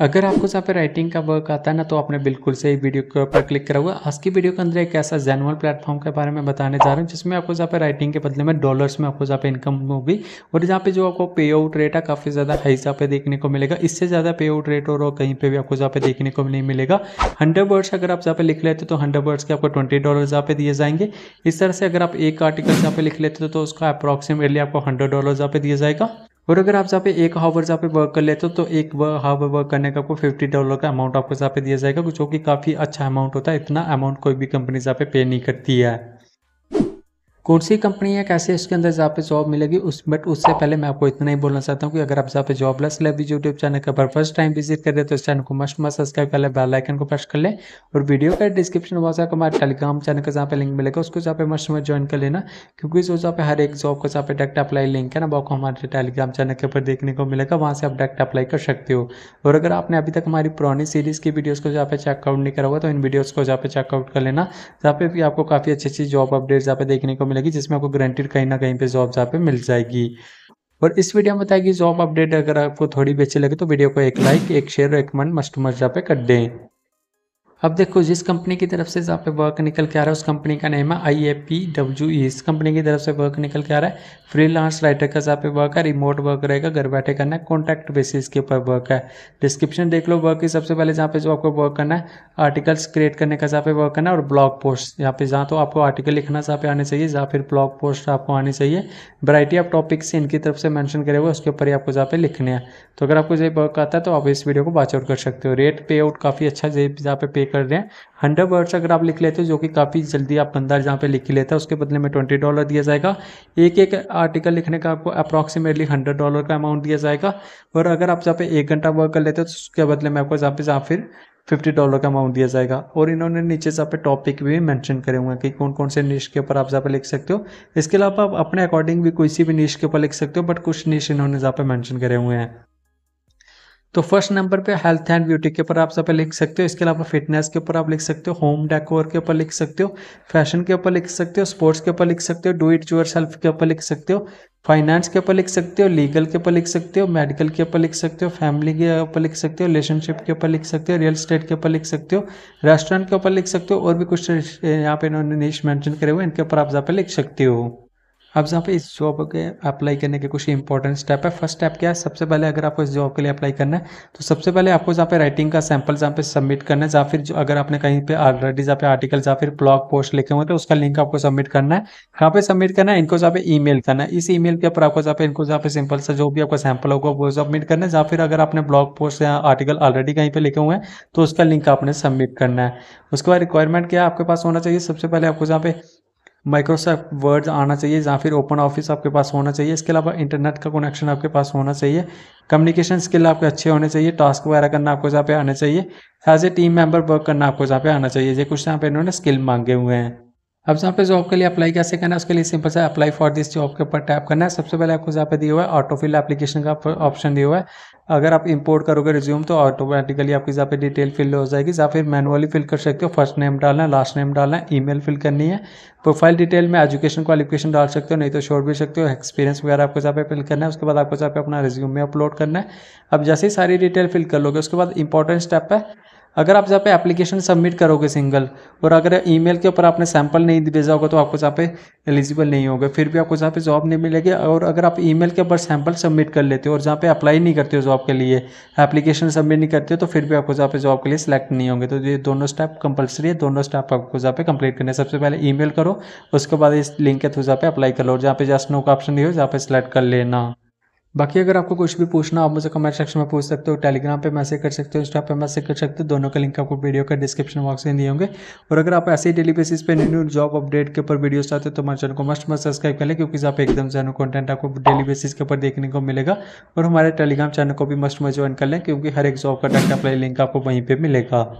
अगर आपको जहाँ पे राइटिंग का वर्क आता है ना तो आपने बिल्कुल सही वीडियो के ऊपर क्लिक करा हुआ आज की वीडियो के अंदर एक ऐसा जेनवल प्लेटफॉर्म के बारे में बताने जा रहा हूँ जिसमें आपको जहाँ पे राइटिंग के बदले में डॉलर्स में आपको जहाँ पे इनकम होगी और यहाँ पे जो आपको पे आउट रेट है काफ़ी ज़्यादा हाई जहाँ पे देखने को मिलेगा इससे ज़्यादा पे आउट रेट और, कहीं पर भी आपको जहाँ पे देखने को नहीं मिलेगा हंड्रेड वर्ड्स अगर आप जहाँ पे लिख लेते तो हंड्रेड वर्ड्स के आपको ट्वेंटी डॉलर जहाँ पे दिए जाएंगे इस तरह से अगर आप एक आर्टिकल जहाँ पे लिख लेते तो उसका अप्रॉक्सीमेटली आपको हंड्रेड डॉलर जहाँ पे दिया जाएगा और अगर आप जहाँ पे एक हावर जहाँ पे वर्क कर लेते हो तो एक हावर वर्क करने का आपको फिफ्टी डॉलर का अमाउंट आपको जहाँ पे दिया जाएगा जो कि काफ़ी अच्छा अमाउंट होता है इतना अमाउंट कोई भी कंपनी जहाँ पे पे नहीं करती है कौन सी कंपनी है कैसे इसके अंदर जहाँ पे जॉब मिलेगी उस बट उससे पहले मैं आपको इतना ही बोलना चाहता हूँ कि अगर आप जहाँ पे जॉब ले यूट्यूब चैनल के पर फर्स्ट टाइम विजिट कर रहे हैं तो इस चैनल को मस्ट मस्त सब्सक्राइब कर ले बेल आइकन को प्रेस कर लें और वीडियो का डिस्क्रिप्शन बॉक्स आपको हमारे टेलीग्राम चैनल का जहाँ पे लिंक मिलेगा उसको जहाँ पे मस्ट मस्ट ज्वाइन कर लेना क्योंकि जो जहाँ पे हर एक जॉब को जहाँ पे डायरेक्ट अप्लाई लिंक है ना वो हमारे टेलीग्राम चैनल के ऊपर देखने को मिलेगा वहाँ से आप डायरेक्ट अप्लाई कर सकते हो और अगर आपने अभी तक हमारी पुरानी सीरीज़ की वीडियोज़ को जहाँ पे चेकआउट नहीं करा हुआ तो इन वीडियोज़ को जहाँ पे चेकआउट कर लेना जहाँ पे भी आपको काफ़ी अच्छी अच्छी जॉब अपडेट जहाँ पे देखने को मिले लगी जिसमें आपको गारंटेड कहीं ना कहीं पे जॉब जहाँ पे मिल जाएगी और इस वीडियो में बताएगी जॉब अपडेट अगर आपको थोड़ी भी अच्छी लगे तो वीडियो को एक लाइक एक शेयर एक मन मस्ट मस्ट पे कर दें अब देखो जिस कंपनी की तरफ से यहाँ पे वर्क निकल के आ रहा है उस कंपनी का नेम है आई ए पी डब्ल्यू ई इस कंपनी की तरफ से वर्क निकल के आ रहा है फ्रीलांस राइटर का जहाँ पे वर्क है रिमोट वर्क रहेगा घर बैठे करना है कॉन्टैक्ट बेसिस के ऊपर वर्क है डिस्क्रिप्शन देख लो वर्क की सबसे पहले जहाँ पे जो आपको वर्क करना है आर्टिकल्स क्रिएट करने का जहाँ पे वर्क करना है और ब्लॉग पोस्ट यहाँ पे जहाँ तो आपको आर्टिकल लिखना जहाँ पे आने चाहिए जहाँ फिर ब्लॉग पोस्ट आपको आने चाहिए वराइटी ऑफ टॉपिक्स इनकी तरफ से मैंशन करे हुए उसके ऊपर ही आपको जहाँ पे लिखने हैं तो अगर आपको जो वर्क आता है तो आप इस वीडियो को वॉच कर सकते हो रेट पे आउट काफ़ी अच्छा जहाँ पे पे कर रहे हैं हंड्रेड वर्ड्स अगर आप लिख लेते हो जो कि काफ़ी जल्दी आप बंदा जहाँ पे लिख ही लेता है उसके बदले में ट्वेंटी डॉलर दिया जाएगा एक एक आर्टिकल लिखने का आपको अप्रॉक्सीमेटली हंड्रेड डॉलर का अमाउंट दिया जाएगा और अगर आप जहाँ पे एक घंटा वर्क कर लेते हो तो उसके बदले में आपको जहाँ पे जहाँ फिर फिफ्टी डॉलर का अमाउंट दिया जाएगा और इन्होंने नीचे से आप टॉपिक भी मेंशन करे हुए हैं कि कौन कौन से निश के ऊपर आप जहाँ पे लिख सकते हो इसके अलावा आप अपने अकॉर्डिंग भी कोई सी भी निश के ऊपर लिख सकते हो बट कुछ निश इन्होंने जहाँ पे मैंशन करे हुए हैं तो फर्स्ट नंबर पे हेल्थ एंड ब्यूटी के ऊपर आप सब लिख सकते हो इसके अलावा फिटनेस के ऊपर आप लिख सकते हो होम डेकोर के ऊपर लिख सकते हो फैशन के ऊपर लिख सकते हो स्पोर्ट्स के ऊपर लिख सकते हो डू इट यूर सेल्फ के ऊपर लिख सकते हो फाइनेंस के ऊपर लिख सकते हो लीगल के ऊपर लिख सकते हो मेडिकल के ऊपर लिख सकते हो फैमिली के ऊपर लिख सकते हो रिलेशनशिप के ऊपर लिख सकते हो रियल स्टेट के ऊपर लिख सकते हो रेस्टोरेंट के ऊपर लिख सकते हो और भी कुछ यहाँ पे इन्होंने नीच मेंशन करे हुए इनके ऊपर आप जहाँ पे लिख सकते हो अब जहाँ पे इस जॉब के अप्लाई करने के कुछ इंपॉर्टेंट स्टेप है फर्स्ट स्टेप क्या है सबसे पहले अगर आपको इस जॉब के लिए अप्लाई करना है तो सबसे पहले आपको जहाँ पे राइटिंग का सैंपल जहाँ पे सबमिट करना है या फिर जो अगर आपने कहीं पे ऑलरेडी जहाँ पे आर्टिकल या फिर ब्लॉग पोस्ट लिखे हुए तो उसका लिंक आपको सबमिट करना है कहाँ पे सबमिट करना है इनको जहाँ पे ई करना है इस ई के ऊपर आपको जहाँ पे इनको जहाँ पे सिंपल सा जो भी आपका सैंपल होगा वो सबमिट करना है या फिर अगर आपने ब्लॉग पोस्ट या आर्टिकल ऑलरेडी कहीं पर लिखे हुए हैं तो उसका लिंक आपने सबमिट करना है उसके बाद रिक्वायरमेंट क्या है आपके पास होना चाहिए सबसे पहले आपको जहाँ पे माइक्रोसॉफ्ट वर्ड आना चाहिए या फिर ओपन ऑफिस आपके पास होना चाहिए इसके अलावा इंटरनेट का कनेक्शन आपके पास होना चाहिए कम्युनिकेशन स्किल आपके अच्छे होने चाहिए टास्क वगैरह करना आपको जहाँ पे आना चाहिए as a team member work करना आपको जहाँ पे आना चाहिए ये कुछ यहाँ पे इन्होंने स्किल मांगे हुए हैं अब जहाँ पे जॉब के लिए अप्लाई कैसे करना है उसके लिए सिंपल सा अप्लाई फॉर दिस जॉब के ऊपर टैप करना है सबसे पहले आपको जहाँ पे दिया हुआ है ऑटोफिल एप्लीकेशन का ऑप्शन दिया हुआ है अगर आप इंपोर्ट करोगे रिज्यूम तो ऑटोमेटिकली आपकी जहाँ पे डिटेल फिल हो जाएगी या फिर मैनुअली फिल कर सकते हो फर्स्ट नेम डालना है लास्ट नेम डालना है ई फिल करनी है प्रोफाइल डिटेल में एजुकेशन क्वालिफिकेशन डाल सकते हो नहीं तो छोड़ भी सकते हो एक्सपीरियंस वगैरह आपको जहाँ पे फिल करना है उसके बाद आपको जहाँ पे अपना रिज्यूम में अपलोड करना है अब जैसे ही सारी डिटेल फिल कर लोगे उसके बाद इंपॉर्टेंट स्टेप है अगर आप जहाँ पे एप्लीकेशन सबमिट करोगे सिंगल और अगर ईमेल के ऊपर आपने सैंपल नहीं भेजा होगा तो आपको जहाँ पे एलिजिबल नहीं होगा फिर भी आपको जहाँ पे जॉब नहीं मिलेगी और अगर आप ईमेल के ऊपर सैंपल सबमिट कर लेते हो और जहाँ पे अप्लाई नहीं करते हो जॉब के लिए एप्लीकेशन सबमिट नहीं करते हो तो फिर भी आपको जहाँ पे जॉब के लिए सिलेक्ट नहीं होंगे तो ये दोनों स्टेप कंपलसरी है दोनों स्टेप आपको जहाँ पे कंप्लीट करने सबसे पहले ई करो उसके बाद इस लिंक के थ्रू जहाँ पे अप्लाई कर लो और जहाँ पे जस्ट नो का ऑप्शन नहीं हो जहाँ पे सिलेक्ट कर लेना बाकी अगर आपको कुछ भी पूछना आप मुझे कमेंट सेक्शन में पूछ सकते हो टेलीग्राम पे मैसेज कर सकते हो इंस्टा पे मैसेज कर सकते हो दोनों का लिंक आपको वीडियो का डिस्क्रिप्शन बॉक्स में दिए होंगे और अगर आप ऐसे ही डेली बेसिस पे न्यू न्यू जॉब अपडेट के ऊपर वीडियो चाहते हो तो हमारे चैनल को मस्ट मस्ट सब्सक्राइब कर लें क्योंकि आप एकदम से कॉन्टेंट आपको डेली बेसिस के ऊपर देखने को मिलेगा और हमारे टेलीग्राम चैनल को भी मस्ट मस्ट ज्वाइन कर लें क्योंकि हर एक जॉब का डाटा प्ले लिंक आपको वहीं पर मिलेगा